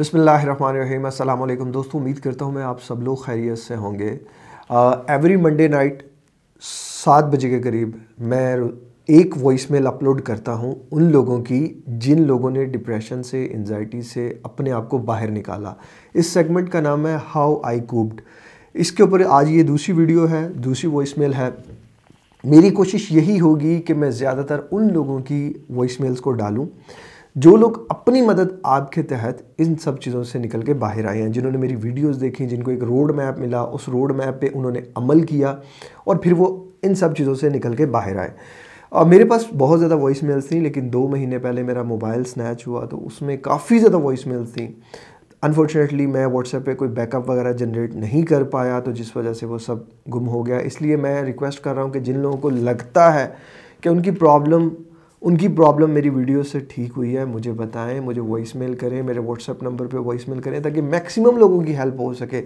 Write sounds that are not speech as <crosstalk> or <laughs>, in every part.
बसमीम अल्लाम दोस्तों उम्मीद करता हूँ मैं आप सब लोग खैरियत से होंगे एवरी मंडे नाइट सात बजे के करीब मैं एक वॉइस मेल अपलोड करता हूँ उन लोगों की जिन लोगों ने डिप्रेशन से एनजाइटी से अपने आप को बाहर निकाला इस सेगमेंट का नाम है हाउ आई कूप्ड इसके ऊपर आज ये दूसरी वीडियो है दूसरी वॉइस मेल है मेरी कोशिश यही होगी कि मैं ज़्यादातर उन लोगों की वॉइस मेल्स को डालूँ जो लोग अपनी मदद आपके तहत इन सब चीज़ों से निकल के बाहर आए हैं जिन्होंने मेरी वीडियोस देखी जिनको एक रोड मैप मिला उस रोड मैप पे उन्होंने अमल किया और फिर वो इन सब चीज़ों से निकल के बाहर आए और मेरे पास बहुत ज़्यादा वॉइस मेल्स थी लेकिन दो महीने पहले मेरा मोबाइल स्नैच हुआ तो उसमें काफ़ी ज़्यादा वॉइस मेल्स थी अनफॉर्चुनेटली मैं व्हाट्सएप पे कोई बैकअप वगैरह जनरेट नहीं कर पाया तो जिस वजह से वो सब गुम हो गया इसलिए मैं रिक्वेस्ट कर रहा हूँ कि जिन लोगों को लगता है कि उनकी प्रॉब्लम उनकी प्रॉब्लम मेरी वीडियो से ठीक हुई है मुझे बताएं मुझे वॉइस मेल करें मेरे व्हाट्सअप नंबर पे वॉइस मेल करें ताकि मैक्सिमम लोगों की हेल्प हो सके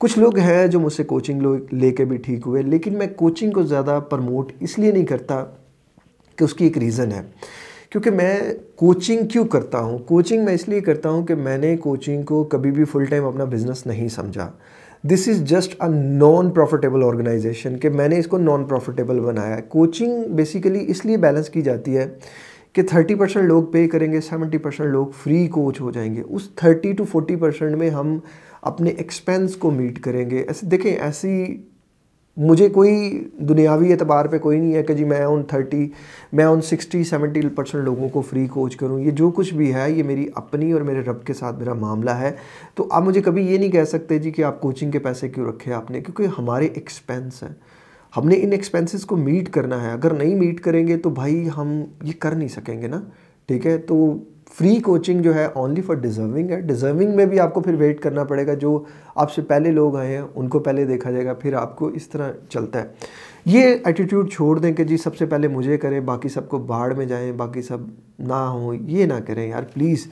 कुछ लोग हैं जो मुझसे कोचिंग लोग लेके भी ठीक हुए लेकिन मैं कोचिंग को ज़्यादा प्रमोट इसलिए नहीं करता कि उसकी एक रीज़न है क्योंकि मैं कोचिंग क्यों करता हूँ कोचिंग मैं इसलिए करता हूँ कि मैंने कोचिंग को कभी भी फुल टाइम अपना बिज़नेस नहीं समझा this is just a non profitable organisation कि मैंने इसको नॉन प्रॉफिटेबल बनाया है कोचिंग बेसिकली इसलिए बैलेंस की जाती है कि 30 परसेंट लोग पे करेंगे 70 परसेंट लोग फ्री कोच हो जाएंगे उस 30 टू 40 परसेंट में हम अपने एक्सपेंस को मीट करेंगे ऐसे देखें ऐसी मुझे कोई दुनियावी एतबार पे कोई नहीं है कि जी मैं उन थर्टी मैं उन सिक्सटी सेवेंटी परसेंट लोगों को फ्री कोच करूं ये जो कुछ भी है ये मेरी अपनी और मेरे रब के साथ मेरा मामला है तो आप मुझे कभी ये नहीं कह सकते जी कि आप कोचिंग के पैसे क्यों रखे आपने क्योंकि हमारे एक्सपेंस हैं हमने इन एक्सपेंसेस को मीट करना है अगर नहीं मीट करेंगे तो भाई हम ये कर नहीं सकेंगे ना ठीक है तो फ्री कोचिंग जो है ओनली फॉर डिज़र्विंग है डिज़र्विंग में भी आपको फिर वेट करना पड़ेगा जो आपसे पहले लोग आए हैं उनको पहले देखा जाएगा फिर आपको इस तरह चलता है ये एटीट्यूड छोड़ दें कि जी सबसे पहले मुझे करें बाकी सबको बाढ़ में जाएं बाकी सब ना हो ये ना करें यार प्लीज़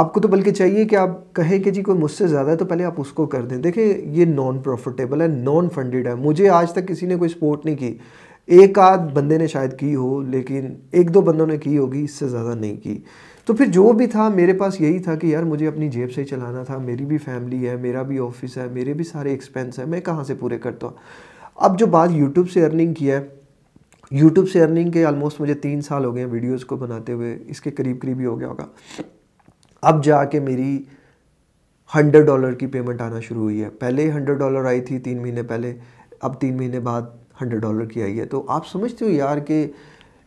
आपको तो बल्कि चाहिए कि आप कहें कि जी कोई मुझसे ज़्यादा है तो पहले आप उसको कर दें देखें ये नॉन प्रॉफिटेबल है नॉन फंडेड है मुझे आज तक किसी ने कोई सपोर्ट नहीं की एक आध बंदे ने शायद की हो लेकिन एक दो बंदों ने की होगी इससे ज़्यादा नहीं की तो फिर जो भी था मेरे पास यही था कि यार मुझे अपनी जेब से ही चलाना था मेरी भी फैमिली है मेरा भी ऑफिस है मेरे भी सारे एक्सपेंस है मैं कहाँ से पूरे करता हूँ अब जो बात यूट्यूब से अर्निंग की है यूट्यूब से अर्निंग के ऑलमोस्ट मुझे तीन साल हो गए हैं वीडियोज़ को बनाते हुए इसके करीब करीब ही हो गया होगा अब जाके मेरी हंड्रेड डॉलर की पेमेंट आना शुरू हुई है पहले हंड्रेड डॉलर आई थी तीन महीने पहले अब तीन महीने बाद हंड्रेड डॉलर की आई है तो आप समझते हो यार कि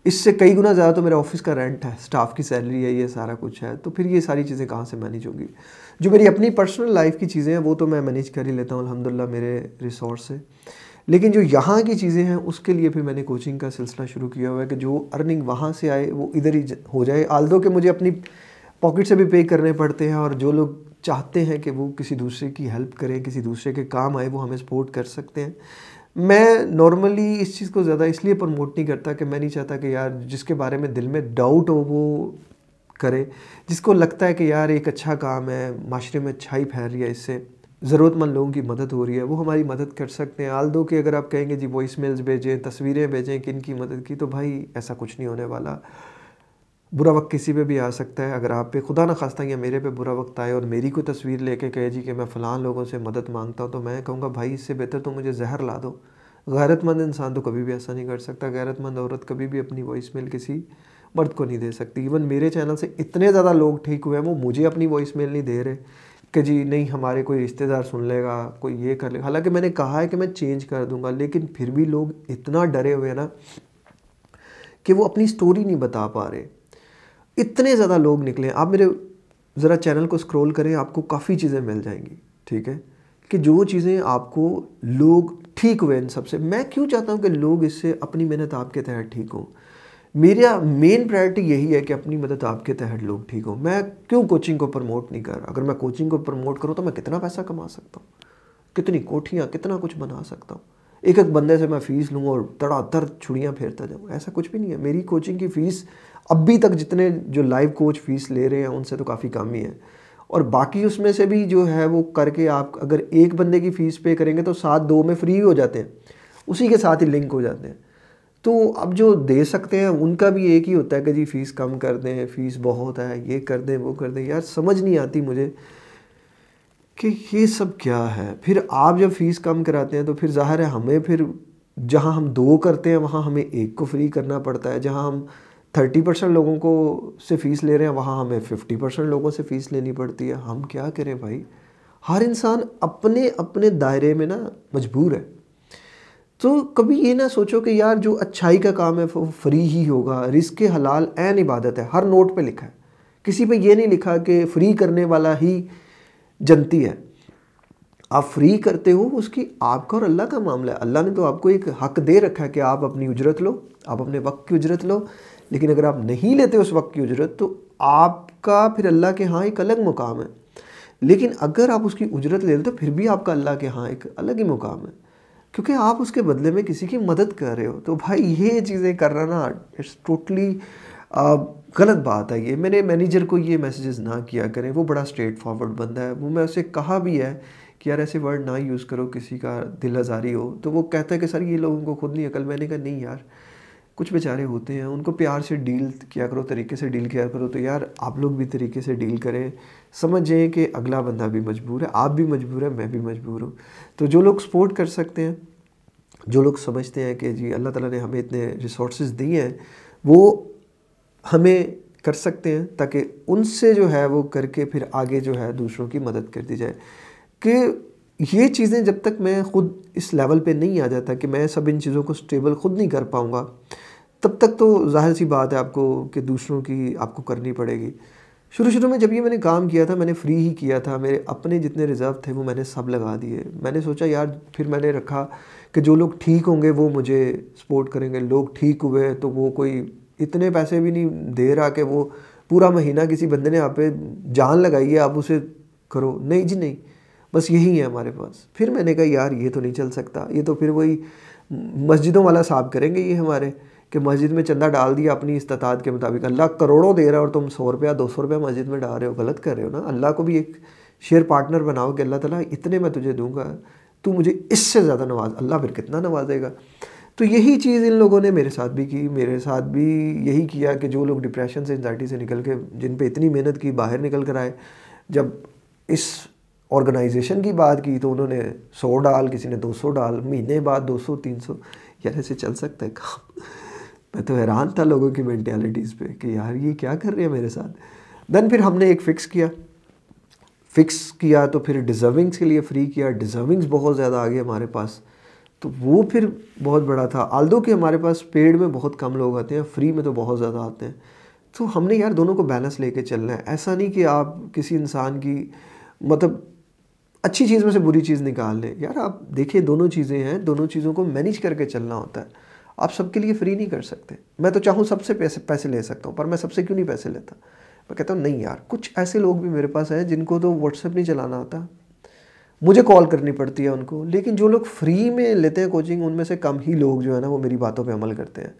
इससे कई गुना ज़्यादा तो मेरे ऑफिस का रेंट है स्टाफ की सैलरी है ये सारा कुछ है तो फिर ये सारी चीज़ें कहाँ से मैनेज होगी जो मेरी अपनी पर्सनल लाइफ की चीज़ें हैं वो तो मैं मैनेज कर ही लेता हूँ अलहमदिल्ला मेरे रिसोर्स से लेकिन जो यहाँ की चीज़ें हैं उसके लिए फिर मैंने कोचिंग का सिलसिला शुरू किया हुआ है कि जो अर्निंग वहाँ से आए वो इधर ही हो जाए दो के मुझे अपनी पॉकेट से भी पे करने पड़ते हैं और जो लोग चाहते हैं कि वो किसी दूसरे की हेल्प करें किसी दूसरे के काम आए वो हमें सपोर्ट कर सकते हैं मैं नॉर्मली इस चीज़ को ज़्यादा इसलिए प्रमोट नहीं करता कि मैं नहीं चाहता कि यार जिसके बारे में दिल में डाउट हो वो करे जिसको लगता है कि यार एक अच्छा काम है माशरे में अच्छाई फैल रही है इससे ज़रूरतमंद लोगों की मदद हो रही है वो हमारी मदद कर सकते हैं आल दो कि अगर आप कहेंगे जी वॉइस मेल्स भेजें तस्वीरें भेजें किन की मदद की तो भाई ऐसा कुछ नहीं होने वाला बुरा वक्त किसी पे भी आ सकता है अगर आप पे खुदा ना खास्ता या मेरे पे बुरा वक्त आए और मेरी कोई तस्वीर लेके कहे जी कि मैं फ़लाँ लोगों से मदद मांगता हूँ तो मैं कहूँगा भाई इससे बेहतर तो मुझे जहर ला दो गैरतमंद इंसान तो कभी भी ऐसा नहीं कर सकता गैरतमंद औरत कभी भी अपनी वॉइस मेल किसी मर्द को नहीं दे सकती इवन मेरे चैनल से इतने ज़्यादा लोग ठीक हुए हैं वो मुझे अपनी वॉइस मेल नहीं दे रहे कि जी नहीं हमारे कोई रिश्तेदार सुन लेगा कोई ये कर लेगा हालांकि मैंने कहा है कि मैं चेंज कर दूंगा लेकिन फिर भी लोग इतना डरे हुए हैं ना कि वो अपनी स्टोरी नहीं बता पा रहे इतने ज़्यादा लोग निकले आप मेरे ज़रा चैनल को स्क्रॉल करें आपको काफ़ी चीज़ें मिल जाएंगी ठीक है कि जो चीज़ें आपको लोग ठीक हुए इन सबसे मैं क्यों चाहता हूँ कि लोग इससे अपनी मेहनत आपके तहत ठीक हों मेरा मेन प्रायोरिटी यही है कि अपनी मदद आपके तहत लोग ठीक हों मैं क्यों कोचिंग को प्रमोट नहीं कर रहा अगर मैं कोचिंग को प्रमोट करूँ तो मैं कितना पैसा कमा सकता हूँ कितनी कोठियाँ कितना कुछ बना सकता हूँ एक एक बंदे से मैं फ़ीस लूँ और तड़ातर छुड़ियाँ फेरता जाऊँ ऐसा कुछ भी नहीं है मेरी कोचिंग की फ़ीस अभी तक जितने जो लाइव कोच फीस ले रहे हैं उनसे तो काफ़ी कम ही है और बाकी उसमें से भी जो है वो करके आप अगर एक बंदे की फ़ीस पे करेंगे तो साथ दो में फ्री हो जाते हैं उसी के साथ ही लिंक हो जाते हैं तो अब जो दे सकते हैं उनका भी एक ही होता है कि जी फ़ीस कम कर दें फ़ीस बहुत है ये कर दें वो कर दें यार समझ नहीं आती मुझे कि ये सब क्या है फिर आप जब फ़ीस कम कराते हैं तो फिर जाहिर है हमें फिर जहाँ हम दो करते हैं वहाँ हमें एक को फ्री करना पड़ता है जहाँ हम थर्टी परसेंट लोगों को से फ़ीस ले रहे हैं वहाँ हमें फिफ्टी परसेंट लोगों से फ़ीस लेनी पड़ती है हम क्या करें भाई हर इंसान अपने अपने दायरे में ना मजबूर है तो कभी ये ना सोचो कि यार जो अच्छाई का काम है वो फ्री ही होगा रिस्क हलाल एन इबादत है हर नोट पे लिखा है किसी पे ये नहीं लिखा कि फ्री करने वाला ही जनती है आप फ्री करते हो उसकी आपका और अल्लाह का मामला है अल्लाह ने तो आपको एक हक दे रखा है कि आप अपनी उजरत लो आप अपने वक्त की उजरत लो लेकिन अगर आप नहीं लेते उस वक्त की उजरत तो आपका फिर अल्लाह के यहाँ एक अलग मुकाम है लेकिन अगर आप उसकी उजरत ले लेते तो फिर भी आपका अल्लाह के यहाँ एक अलग ही मुकाम है क्योंकि आप उसके बदले में किसी की मदद कर रहे हो तो भाई ये चीज़ें करना ना इट्स टोटली गलत बात है ये मैंने मैनेजर को ये मैसेजेस ना किया करें वो बड़ा स्ट्रेट फॉरवर्ड बंदा है वो मैं उसे कहा भी है कि यार ऐसे वर्ड ना यूज़ करो किसी का दिल आज़ारी हो तो वो कहता है कि सर ये लोगों को खुद नहीं अकल मैंने कहा नहीं यार कुछ बेचारे होते हैं उनको प्यार से डील किया करो तरीके से डील किया करो तो यार आप लोग भी तरीके से डील करें समझें कि अगला बंदा भी मजबूर है आप भी मजबूर है मैं भी मजबूर हूँ तो जो लोग सपोर्ट कर सकते हैं जो लोग समझते हैं कि जी अल्लाह ताला ने हमें इतने रिसोर्स दिए हैं वो हमें कर सकते हैं ताकि उनसे जो है वो करके फिर आगे जो है दूसरों की मदद कर दी जाए कि ये चीज़ें जब तक मैं ख़ुद इस लेवल पे नहीं आ जाता कि मैं सब इन चीज़ों को स्टेबल ख़ुद नहीं कर पाऊँगा तब तक तो जाहिर सी बात है आपको कि दूसरों की आपको करनी पड़ेगी शुरू शुरू में जब ये मैंने काम किया था मैंने फ्री ही किया था मेरे अपने जितने रिज़र्व थे वो मैंने सब लगा दिए मैंने सोचा यार फिर मैंने रखा कि जो लोग ठीक होंगे वो मुझे सपोर्ट करेंगे लोग ठीक हुए तो वो कोई इतने पैसे भी नहीं दे रहा कि वो पूरा महीना किसी बंदे ने आप पे जान लगाई है आप उसे करो नहीं जी नहीं बस यही है हमारे पास फिर मैंने कहा यार ये तो नहीं चल सकता ये तो फिर वही मस्जिदों वाला साहब करेंगे ये हमारे कि मस्जिद में चंदा डाल दिया अपनी इस्तात के मुताबिक अल्लाह करोड़ों दे रहा है और तुम सौ रुपया दो सौ रुपया मस्जिद में डाल रहे हो गलत कर रहे हो ना अल्लाह को भी एक शेयर पार्टनर बनाओ कि अल्लाह ताला इतने मैं तुझे दूंगा तू मुझे इससे ज़्यादा नवाज अल्लाह फिर कितना नवाजेगा तो यही चीज़ इन लोगों ने मेरे साथ भी की मेरे साथ भी यही किया कि जो लोग डिप्रेशन से एनजाइटी से निकल के जिन पर इतनी मेहनत की बाहर निकल कर आए जब इस ऑर्गेनाइजेशन की बात की तो उन्होंने सौ डाल किसी ने दो सौ डाल महीने बाद दो सौ तीन सौ यार ऐसे चल सकता है काम मैं तो हैरान था लोगों की मैंटेलिटीज़ पे कि यार ये क्या कर रहे हैं मेरे साथ देन फिर हमने एक फ़िक्स किया फ़िक्स किया तो फिर डिज़र्विंग्स के लिए फ़्री किया डिज़र्विंग्स बहुत ज़्यादा आ गए हमारे पास तो वो फिर बहुत बड़ा था आल्दो के हमारे पास पेड में बहुत कम लोग आते हैं फ्री में तो बहुत ज़्यादा आते हैं तो हमने यार दोनों को बैलेंस लेके चलना है ऐसा नहीं कि आप किसी इंसान की मतलब अच्छी चीज़ में से बुरी चीज़ निकाल लें यार आप देखिए दोनों चीज़ें हैं दोनों चीज़ों को मैनेज करके चलना होता है आप सबके लिए फ्री नहीं कर सकते मैं तो चाहूँ सबसे पैसे पैसे ले सकता हूँ पर मैं सबसे क्यों नहीं पैसे लेता मैं कहता हूँ नहीं यार कुछ ऐसे लोग भी मेरे पास हैं जिनको तो व्हाट्सएप नहीं चलाना आता मुझे कॉल करनी पड़ती है उनको लेकिन जो लोग फ्री में लेते हैं कोचिंग उनमें से कम ही लोग जो है ना वो मेरी बातों पर अमल करते हैं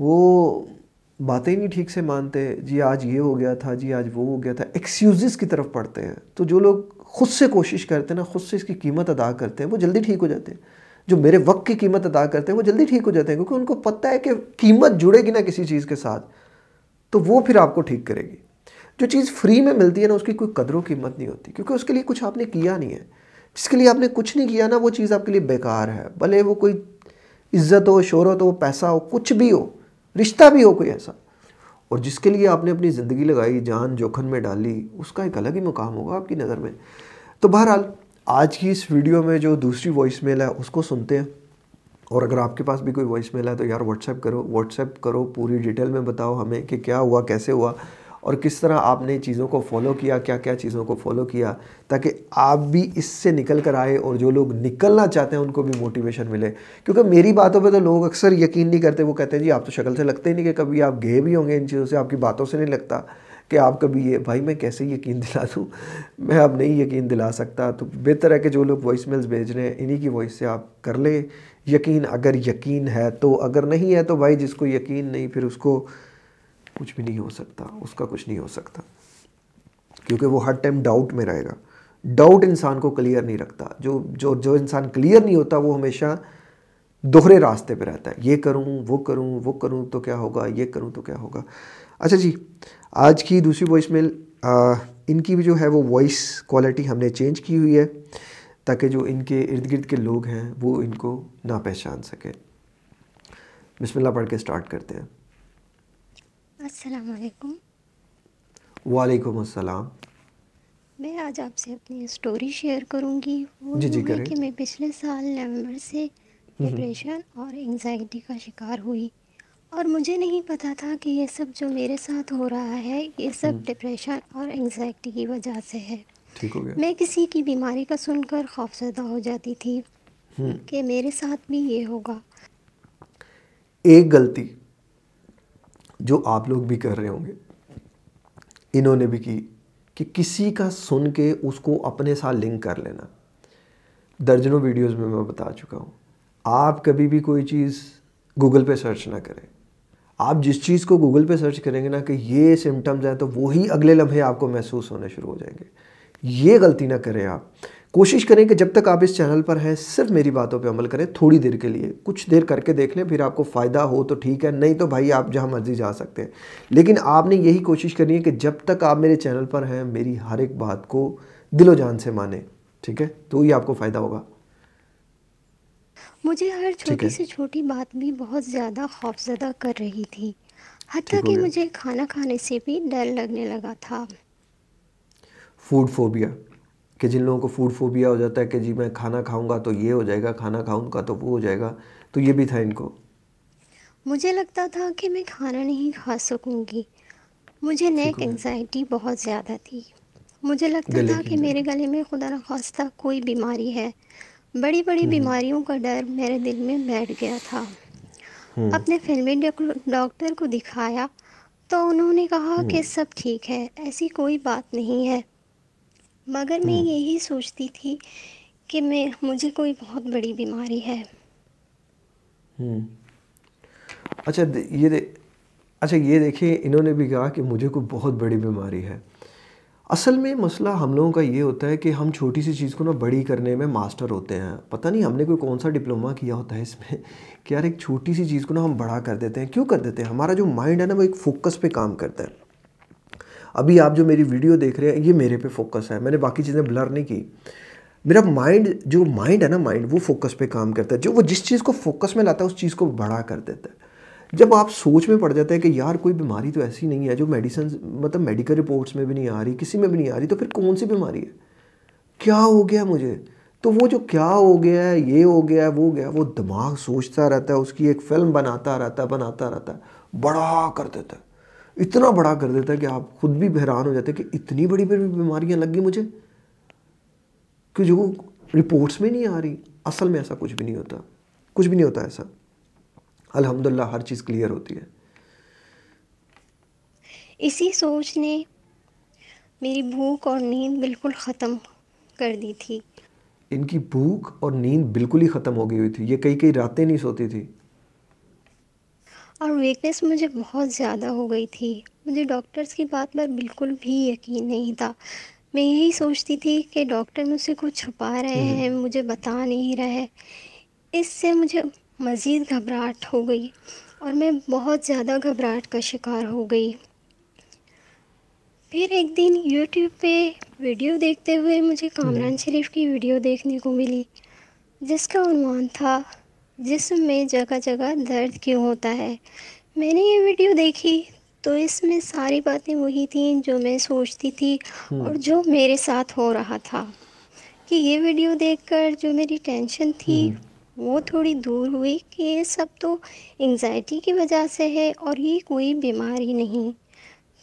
वो बातें ही नहीं ठीक से मानते जी आज ये हो गया था जी आज वो हो गया था एक्सक्यूज़ की तरफ पढ़ते हैं तो जो लोग खुद से कोशिश करते हैं ना खुद से इसकी कीमत अदा करते हैं वो जल्दी ठीक हो जाते हैं जो मेरे वक्त की कीमत अदा करते हैं वो जल्दी ठीक हो जाते हैं क्योंकि उनको पता है कि कीमत जुड़ेगी ना किसी चीज़ के साथ तो वो फिर आपको ठीक करेगी जो चीज़ फ्री में मिलती है ना उसकी कोई कदरों कीमत नहीं होती क्योंकि उसके लिए कुछ आपने किया नहीं है जिसके लिए आपने कुछ नहीं किया ना वो चीज़ आपके लिए बेकार है भले वो कोई इज्जत हो शहरत हो पैसा हो कुछ भी हो रिश्ता भी हो कोई ऐसा और जिसके लिए आपने अपनी ज़िंदगी लगाई जान जोखन में डाली उसका एक अलग ही मुकाम होगा आपकी नज़र में तो बहरहाल आज की इस वीडियो में जो दूसरी वॉइस मेल है उसको सुनते हैं और अगर आपके पास भी कोई वॉइस मेल है तो यार व्हाट्सएप करो व्हाट्सएप करो पूरी डिटेल में बताओ हमें कि क्या हुआ कैसे हुआ और किस तरह आपने चीज़ों को फॉलो किया क्या क्या चीज़ों को फॉलो किया ताकि आप भी इससे निकल कर आए और जो लोग निकलना चाहते हैं उनको भी मोटिवेशन मिले क्योंकि मेरी बातों पे तो लोग अक्सर यकीन नहीं करते वो कहते हैं जी आप तो शक्ल से लगते ही नहीं कि कभी आप गए भी होंगे इन चीज़ों से आपकी बातों से नहीं लगता कि आप कभी ये भाई मैं कैसे यकीन दिला दूँ मैं अब नहीं यकीन दिला सकता तो बेहतर है कि जो लोग वॉइस मेल्स भेज रहे हैं इन्हीं की वॉइस से आप कर लें यकीन अगर यकीन है तो अगर नहीं है तो भाई जिसको यकीन नहीं फिर उसको कुछ भी नहीं हो सकता उसका कुछ नहीं हो सकता क्योंकि वो हर टाइम डाउट में रहेगा डाउट इंसान को क्लियर नहीं रखता जो जो जो इंसान क्लियर नहीं होता वो हमेशा दोहरे रास्ते पे रहता है ये करूँ वो करूँ वो करूँ तो क्या होगा ये करूँ तो क्या होगा अच्छा जी आज की दूसरी वॉइस मेल इनकी भी जो है वो वॉइस क्वालिटी हमने चेंज की हुई है ताकि जो इनके इर्द गिर्द के लोग हैं वो इनको ना पहचान सके बिस्मिल्लाह पढ़ के स्टार्ट करते हैं अस्सलाम वालेकुम अस्सलाम मैं आज आपसे अपनी स्टोरी शेयर करूंगी वो जी जी करें कि मैं पिछले साल नवंबर से डिप्रेशन और एंजाइटी का शिकार हुई और मुझे नहीं पता था कि ये सब जो मेरे साथ हो रहा है ये सब डिप्रेशन हम्म। और एंजाइटी की वजह से है ठीक हो गया मैं किसी की बीमारी का सुनकर खौफजदा हो जाती थी हम्म। कि मेरे साथ भी ये होगा एक गलती जो आप लोग भी कर रहे होंगे इन्होंने भी की कि किसी का सुन के उसको अपने साथ लिंक कर लेना दर्जनों वीडियोस में मैं बता चुका हूँ आप कभी भी कोई चीज़ गूगल पे सर्च ना करें आप जिस चीज़ को गूगल पे सर्च करेंगे ना कि ये सिम्टम्स हैं तो वही अगले लम्हे आपको महसूस होने शुरू हो जाएंगे ये गलती ना करें आप कोशिश करें कि जब तक आप इस चैनल पर हैं सिर्फ मेरी बातों पे अमल करें थोड़ी देर के लिए कुछ देर करके देख लें फिर आपको फ़ायदा हो तो ठीक है नहीं तो भाई आप जहाँ मर्ज़ी जा सकते हैं लेकिन आपने यही कोशिश करनी है कि जब तक आप मेरे चैनल पर हैं मेरी हर एक बात को दिलो जान से माने ठीक है तो ही आपको फ़ायदा होगा मुझे हर छोटी से छोटी बात भी बहुत ज़्यादा खौफजदा कर रही थी हती कि मुझे खाना खाने से भी डर लगने लगा था फूड फोबिया कि जिन लोगों को फूड फोबिया हो जाता है कि जी मैं खाना खाऊंगा तो ये हो जाएगा खाना खाऊंगा तो वो हो जाएगा तो ये भी था इनको मुझे लगता था कि मैं खाना नहीं खा सकूंगी मुझे नेक एंजाइटी बहुत ज़्यादा थी मुझे लगता था कि मेरे गले में खुदा न खास्ता कोई बीमारी है बड़ी बड़ी हम्म। बीमारियों का डर मेरे दिल में बैठ गया था हम्म। अपने फिल्मी डॉक्टर को दिखाया तो उन्होंने कहा कि हम्म। सब ठीक है ऐसी कोई बात नहीं है मगर मैं यही सोचती थी कि मैं मुझे कोई बहुत बड़ी बीमारी है अच्छा ये दे, अच्छा ये देखिए इन्होंने भी कहा कि मुझे कोई बहुत बड़ी बीमारी है असल में मसला हम लोगों का ये होता है कि हम छोटी सी चीज़ को ना बड़ी करने में मास्टर होते हैं पता नहीं हमने कोई कौन सा डिप्लोमा किया होता है इसमें <laughs> कि यार एक छोटी सी चीज़ को ना हम बड़ा कर देते हैं क्यों कर देते हैं हमारा जो माइंड है ना वो एक फोकस पे काम करता है अभी आप जो मेरी वीडियो देख रहे हैं ये मेरे पे फोकस है मैंने बाकी चीज़ें ब्लर नहीं की मेरा माइंड जो माइंड है ना माइंड वो फोकस पे काम करता है जो वो जिस चीज़ को फोकस में लाता है उस चीज़ को बड़ा कर देता है जब आप सोच में पड़ जाते हैं कि यार कोई बीमारी तो ऐसी नहीं है जो मेडिसन मतलब मेडिकल रिपोर्ट्स में भी नहीं आ रही किसी में भी नहीं आ रही तो फिर कौन सी बीमारी है क्या हो गया मुझे तो वो जो क्या हो गया है ये हो गया है वो गया वो दिमाग सोचता रहता है उसकी एक फिल्म बनाता रहता है बनाता रहता है बड़ा कर देता है इतना बड़ा कर देता है कि आप खुद भी हैरान हो जाते हैं कि इतनी बड़ी बड़ी बीमारियां लग गई मुझे कि जो रिपोर्ट्स में नहीं आ रही असल में ऐसा कुछ भी नहीं होता कुछ भी नहीं होता ऐसा अल्हम्दुलिल्लाह हर चीज़ क्लियर होती है इसी सोच ने मेरी भूख और नींद बिल्कुल ख़त्म कर दी थी इनकी भूख और नींद बिल्कुल ही ख़त्म हो गई हुई थी ये कई कई रातें नहीं सोती थी और वीकनेस मुझे बहुत ज़्यादा हो गई थी मुझे डॉक्टर्स की बात पर बिल्कुल भी यकीन नहीं था मैं यही सोचती थी कि डॉक्टर मुझसे कुछ छुपा रहे हैं हम्म। मुझे बता नहीं रहे इससे मुझे मज़ीद घबराहट हो गई और मैं बहुत ज़्यादा घबराहट का शिकार हो गई फिर एक दिन यूट्यूब पे वीडियो देखते हुए मुझे कामरान हम्म। शरीफ की वीडियो देखने को मिली जिसका उनवान था जिसम में जगह जगह दर्द क्यों होता है मैंने ये वीडियो देखी तो इसमें सारी बातें वही थी जो मैं सोचती थी हम्म। और जो मेरे साथ हो रहा था कि ये वीडियो देखकर जो मेरी टेंशन थी हम्म। वो थोड़ी दूर हुई कि ये सब तो एंजाइटी की वजह से है और ये कोई बीमारी नहीं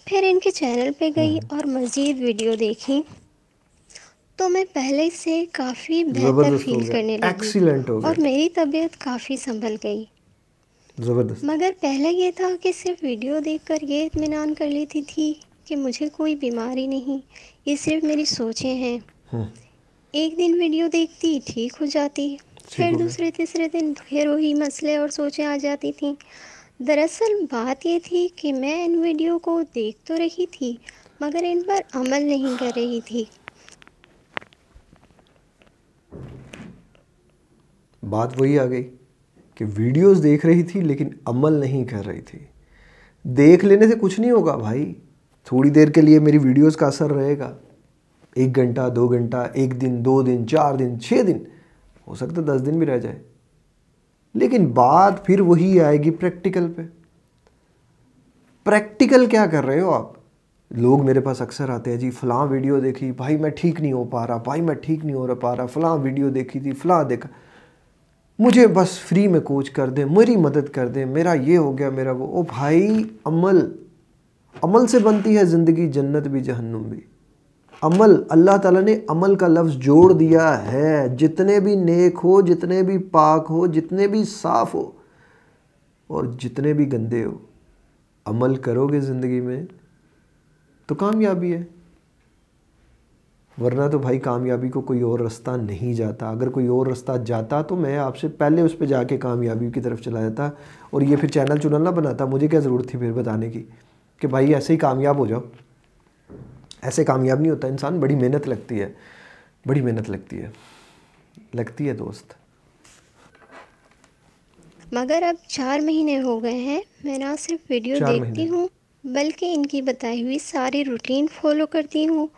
फिर इनके चैनल पे गई हम्म। और मज़ीद वीडियो देखी तो मैं पहले से काफ़ी बेहतर फील करने लगी और मेरी तबीयत काफ़ी संभल गई ज़बरदस्त मगर पहले ये था कि सिर्फ वीडियो देखकर ये इतमान कर लेती थी कि मुझे कोई बीमारी नहीं ये सिर्फ मेरी सोचें हैं हम्म। एक दिन वीडियो देखती ठीक हो जाती फिर दूसरे तीसरे दिन फिर वही मसले और सोचें आ जाती थी दरअसल बात यह थी कि मैं इन वीडियो को देख तो रही थी मगर इन पर अमल नहीं कर रही थी बात वही आ गई कि वीडियोस देख रही थी लेकिन अमल नहीं कर रही थी देख लेने से कुछ नहीं होगा भाई थोड़ी देर के लिए मेरी वीडियोस का असर रहेगा एक घंटा दो घंटा एक दिन दो दिन चार दिन छः दिन हो सकता है दस दिन भी रह जाए लेकिन बात फिर वही आएगी प्रैक्टिकल पे प्रैक्टिकल क्या कर रहे हो आप लोग मेरे पास अक्सर आते हैं जी फलां वीडियो देखी भाई मैं ठीक नहीं हो पा रहा भाई मैं ठीक नहीं हो रहा पा रहा फलां वीडियो देखी थी फलां देखा मुझे बस फ्री में कोच कर दें मेरी मदद कर दें मेरा ये हो गया मेरा वो ओ भाई अमल अमल से बनती है ज़िंदगी जन्नत भी जहन्नुम भी अमल अल्लाह ताला ने अमल का लफ्ज़ जोड़ दिया है जितने भी नेक हो जितने भी पाक हो जितने भी साफ़ हो और जितने भी गंदे हो अमल करोगे ज़िंदगी में तो कामयाबी है वरना तो भाई कामयाबी को कोई और रास्ता नहीं जाता अगर कोई और रास्ता जाता तो मैं आपसे पहले उस पर जाके कामयाबी की तरफ चला जाता और ये फिर चैनल चुनल ना बनाता मुझे क्या ज़रूरत थी फिर बताने की कि भाई ऐसे ही कामयाब हो जाओ ऐसे कामयाब नहीं होता इंसान बड़ी मेहनत लगती है बड़ी मेहनत लगती है लगती है दोस्त मगर अब चार महीने हो गए हैं मैं ना सिर्फ वीडियो देखती हूँ बल्कि इनकी बताई हुई सारी रूटीन फॉलो करती हूँ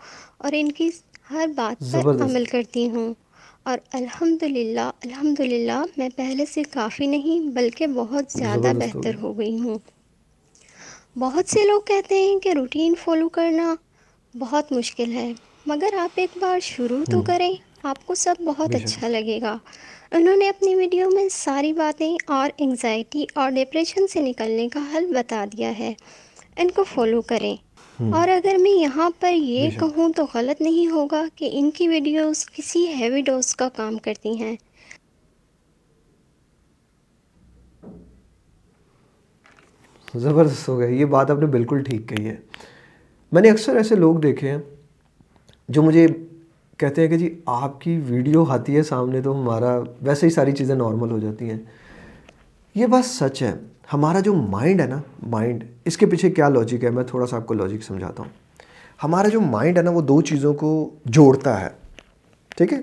और इनकी हर बात पर अमल करती हूँ और अल्हम्दुलिल्लाह अल्हम्दुलिल्लाह मैं पहले से काफ़ी नहीं बल्कि बहुत ज़्यादा बेहतर हो गई हूँ बहुत से लोग कहते हैं कि रूटीन फॉलो करना बहुत मुश्किल है मगर आप एक बार शुरू तो हम्म। करें आपको सब बहुत अच्छा लगेगा उन्होंने अपनी वीडियो में सारी बातें और एंजाइटी और डिप्रेशन से निकलने का हल बता दिया है इनको फॉलो करें हम्म। और अगर मैं यहाँ पर ये कहूँ तो गलत नहीं होगा कि इनकी वीडियोस किसी हैवी डोज का काम करती हैं तो ज़बरदस्त हो गया ये बात आपने बिल्कुल ठीक कही है मैंने अक्सर ऐसे लोग देखे हैं जो मुझे कहते हैं कि जी आपकी वीडियो आती है सामने तो हमारा वैसे ही सारी चीज़ें नॉर्मल हो जाती हैं ये बात सच है हमारा जो माइंड है ना माइंड इसके पीछे क्या लॉजिक है मैं थोड़ा सा आपको लॉजिक समझाता हूँ हमारा जो माइंड है ना वो दो चीज़ों को जोड़ता है ठीक है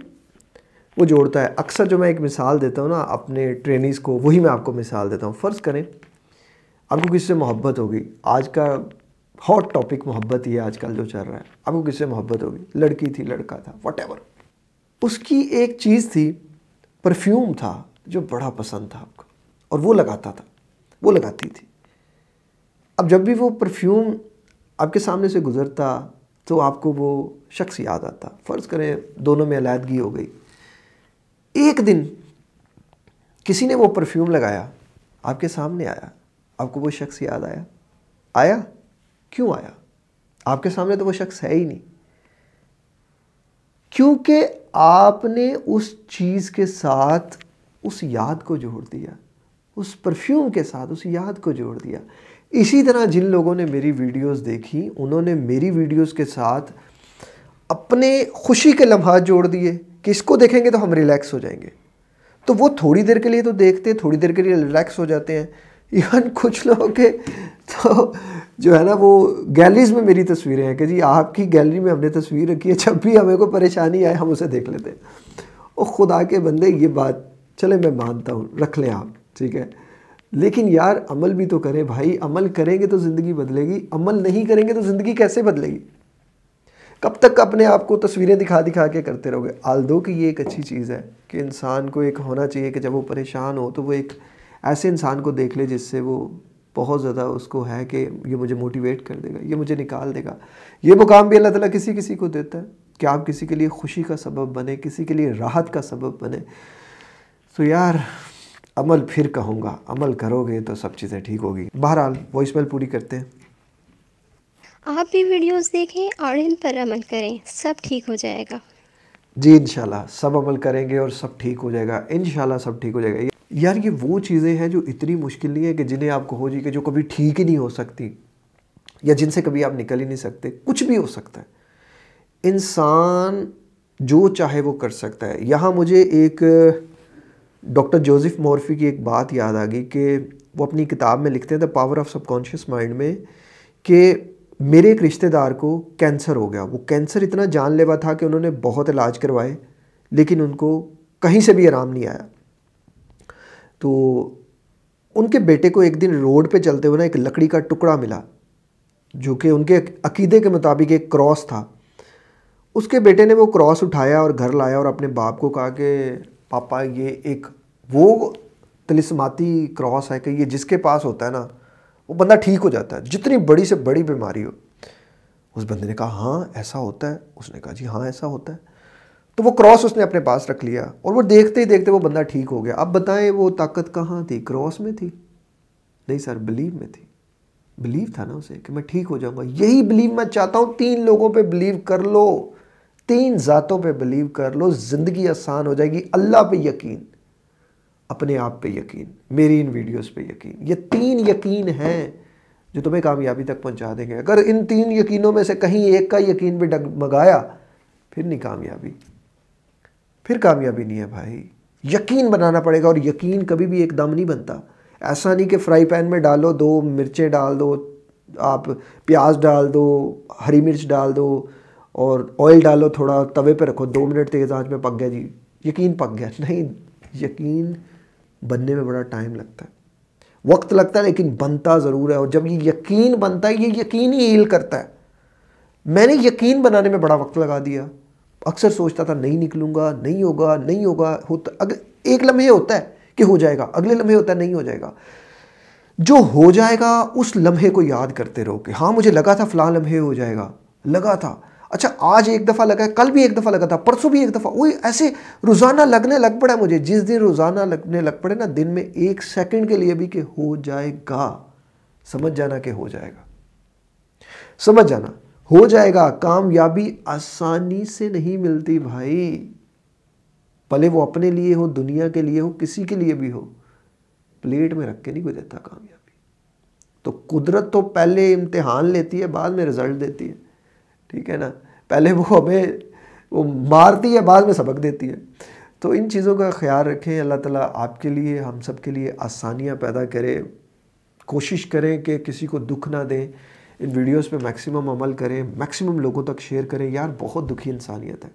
वो जोड़ता है अक्सर जो मैं एक मिसाल देता हूँ ना अपने ट्रेनिस को वही मैं आपको मिसाल देता हूँ फ़र्ज़ करें आपको किसी से मोहब्बत होगी आज का हॉट टॉपिक मोहब्बत ही है आजकल जो चल रहा है आपको किससे मोहब्बत होगी लड़की थी लड़का था वट उसकी एक चीज़ थी परफ्यूम था जो बड़ा पसंद था आपको और वो लगाता था वो लगाती थी अब जब भी वो परफ्यूम आपके सामने से गुज़रता तो आपको वो शख्स याद आता फ़र्ज़ करें दोनों में अलीदगी हो गई एक दिन किसी ने वो परफ्यूम लगाया आपके सामने आया आपको वो शख्स याद आया आया क्यों आया आपके सामने तो वो शख्स है ही नहीं क्योंकि आपने उस चीज़ के साथ उस याद को जोड़ दिया उस परफ्यूम के साथ उस याद को जोड़ दिया इसी तरह जिन लोगों ने मेरी वीडियोस देखी उन्होंने मेरी वीडियोस के साथ अपने खुशी के लम्हा जोड़ दिए कि इसको देखेंगे तो हम रिलैक्स हो जाएंगे तो वो थोड़ी देर के लिए तो देखते थोड़ी देर के लिए रिलैक्स हो जाते हैं इवन कुछ लोगों के तो जो है ना वो गैलरीज में मेरी तस्वीरें हैं कि जी आपकी गैलरी में हमने तस्वीर रखी है जब भी हमें कोई परेशानी आए हम उसे देख लेते हैं और खुदा के बंदे ये बात चले मैं मानता हूँ रख लें आप ठीक है लेकिन यार अमल भी तो करें भाई अमल करेंगे तो ज़िंदगी बदलेगी अमल नहीं करेंगे तो ज़िंदगी कैसे बदलेगी कब तक अपने आप को तस्वीरें दिखा दिखा के करते रहोगे आल दो कि ये एक अच्छी चीज़ है कि इंसान को एक होना चाहिए कि जब वो परेशान हो तो वो एक ऐसे इंसान को देख ले जिससे वो बहुत ज़्यादा उसको है कि ये मुझे मोटिवेट कर देगा ये मुझे निकाल देगा ये मुकाम भी अल्लाह ताला किसी किसी को देता है कि आप किसी के लिए खुशी का सबब बने किसी के लिए राहत का सबब बने तो यार अमल फिर कहूँगा अमल करोगे तो सब चीज़ें ठीक होगी बहरहाल वॉइस मेल पूरी करते हैं आप भी वीडियोस देखें और इन पर अमल करें सब ठीक हो जाएगा जी इन सब अमल करेंगे और सब ठीक हो जाएगा इन सब ठीक हो जाएगा यार ये वो चीज़ें हैं जो इतनी मुश्किल नहीं है कि जिन्हें आप कहो जी कि जो कभी ठीक ही नहीं हो सकती या जिनसे कभी आप निकल ही नहीं सकते कुछ भी हो सकता है इंसान जो चाहे वो कर सकता है यहाँ मुझे एक डॉक्टर जोसेफ मोरफी की एक बात याद आ गई कि वो अपनी किताब में लिखते हैं the power of subconscious mind में कि मेरे एक रिश्तेदार को कैंसर हो गया वो कैंसर इतना जानलेवा था कि उन्होंने बहुत इलाज करवाए लेकिन उनको कहीं से भी आराम नहीं आया तो उनके बेटे को एक दिन रोड पे चलते हुए ना एक लकड़ी का टुकड़ा मिला जो कि उनके अकीदे के मुताबिक एक क्रॉस था उसके बेटे ने वो क्रॉस उठाया और घर लाया और अपने बाप को कहा कि पापा ये एक वो तलिसमाती क्रॉस है कि ये जिसके पास होता है ना वो बंदा ठीक हो जाता है जितनी बड़ी से बड़ी बीमारी हो उस बंदे ने कहा हाँ ऐसा होता है उसने कहा जी हाँ ऐसा होता है तो वो क्रॉस उसने अपने पास रख लिया और वो देखते ही देखते वो बंदा ठीक हो गया अब बताएं वो ताकत कहाँ थी क्रॉस में थी नहीं सर बिलीव में थी बिलीव था ना उसे कि मैं ठीक हो जाऊंगा यही बिलीव मैं चाहता हूँ तीन लोगों पे बिलीव कर लो तीन ज़ातों पे बिलीव कर लो ज़िंदगी आसान हो जाएगी अल्लाह पे यकीन अपने आप पे यकीन मेरी इन वीडियोस पे यकीन ये तीन यकीन हैं जो तुम्हें कामयाबी तक पहुंचा देंगे अगर इन तीन यकीनों में से कहीं एक का यकीन भी डगमगाया फिर नहीं कामयाबी फिर कामयाबी नहीं है भाई यकीन बनाना पड़ेगा और यकीन कभी भी एकदम नहीं बनता ऐसा नहीं कि फ्राई पैन में डालो दो मिर्चें डाल दो आप प्याज डाल दो हरी मिर्च डाल दो और ऑयल डालो थोड़ा तवे पे रखो दो मिनट तेज़ आंच में पक गया जी यकीन पक गया <laughs> नहीं यकीन बनने में बड़ा टाइम लगता है वक्त लगता है लेकिन बनता ज़रूर है और जब ये यकीन बनता है ये यकीन ही हील करता है मैंने यकीन बनाने में बड़ा वक्त लगा दिया अक्सर सोचता था नहीं निकलूँगा नहीं होगा नहीं होगा होता अगर एक लम्हे होता है कि हो जाएगा अगले लम्हे होता है नहीं हो जाएगा जो हो जाएगा उस लम्हे को याद करते रहो कि हाँ मुझे लगा था फ़लाँ लम्हे हो जाएगा लगा था अच्छा आज एक दफ़ा लगा है कल भी एक दफ़ा लगा था परसों भी एक दफ़ा वही ऐसे रोज़ाना लगने लग पड़ा है मुझे जिस दिन रोज़ाना लगने लग पड़े ना दिन में एक सेकंड के लिए भी कि हो जाएगा समझ जाना कि हो जाएगा समझ जाना हो जाएगा कामयाबी आसानी से नहीं मिलती भाई भले वो अपने लिए हो दुनिया के लिए हो किसी के लिए भी हो प्लेट में रख के नहीं गुजरता कामयाबी तो कुदरत तो पहले इम्तिहान लेती है बाद में रिजल्ट देती है ठीक है ना पहले वो हमें वो मारती है बाद में सबक देती है तो इन चीज़ों का ख्याल रखें अल्लाह ताला आपके लिए हम सब के लिए आसानियाँ पैदा करें कोशिश करें कि किसी को दुख ना दें इन वीडियोस पे मैक्सिमम अमल करें मैक्सिमम लोगों तक शेयर करें यार बहुत दुखी इंसानियत है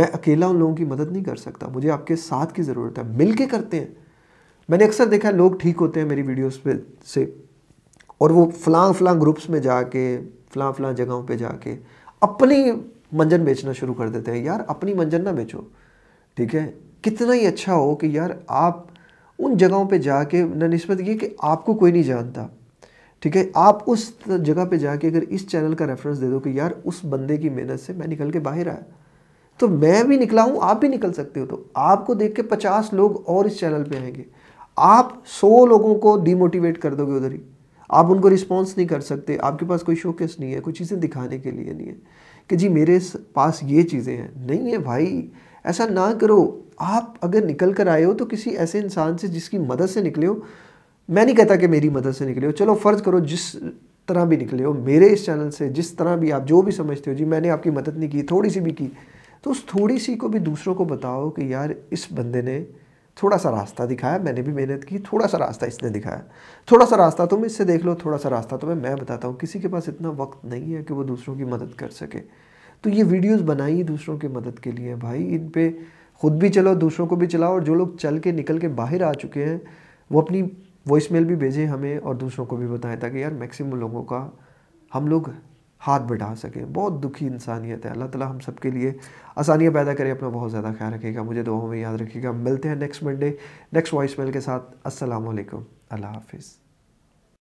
मैं अकेला उन लोगों की मदद नहीं कर सकता मुझे आपके साथ की ज़रूरत है मिल के करते हैं मैंने अक्सर देखा लोग ठीक होते हैं मेरी वीडियोज़ पर से और वो फ़लाँ फ़लाँ ग्रुप्स में जाके फ़लाँ फ़लाँ जगहों पे जाके अपनी मंजन बेचना शुरू कर देते हैं यार अपनी मंजन ना बेचो ठीक है कितना ही अच्छा हो कि यार आप उन जगहों पे जाके नस्बत ये कि आपको कोई नहीं जानता ठीक है आप उस जगह पे जाके अगर इस चैनल का रेफरेंस दे दो कि यार उस बंदे की मेहनत से मैं निकल के बाहर आया तो मैं भी निकला हूँ आप भी निकल सकते हो तो आपको देख के पचास लोग और इस चैनल पे आएंगे आप सौ लोगों को डीमोटिवेट कर दोगे उधर ही आप उनको रिस्पॉन्स नहीं कर सकते आपके पास कोई शोकेस नहीं है कोई चीज़ें दिखाने के लिए नहीं है कि जी मेरे पास ये चीज़ें हैं नहीं है भाई ऐसा ना करो आप अगर निकल कर आए हो तो किसी ऐसे इंसान से जिसकी मदद से निकले हो मैं नहीं कहता कि मेरी मदद से निकले हो चलो फ़र्ज़ करो जिस तरह भी निकले हो मेरे इस चैनल से जिस तरह भी आप जो भी समझते हो जी मैंने आपकी मदद नहीं की थोड़ी सी भी की तो उस थोड़ी सी को भी दूसरों को बताओ कि यार इस बंदे ने थोड़ा सा रास्ता दिखाया मैंने भी मेहनत की थोड़ा सा रास्ता इसने दिखाया थोड़ा सा रास्ता तुम इससे देख लो थोड़ा सा रास्ता तुम्हें मैं बताता हूँ किसी के पास इतना वक्त नहीं है कि वो दूसरों की मदद कर सके तो ये वीडियोस बनाई दूसरों की मदद के लिए भाई इन पर ख़ुद भी चलो दूसरों को भी चलाओ और जो लोग चल के निकल के बाहर आ चुके हैं वो अपनी वॉइस मेल भी भेजें हमें और दूसरों को भी बताएं ताकि यार मैक्सिमम लोगों का हम लोग हाथ बढ़ा सकें बहुत दुखी इंसानियत है अल्लाह ताला हम सब के लिए आसानियाँ पैदा करें अपना बहुत ज़्यादा ख्याल रखेगा मुझे दुआओं में याद रखिएगा मिलते हैं next Monday next voice mail के साथ असलकम अल्लाह हाफिज़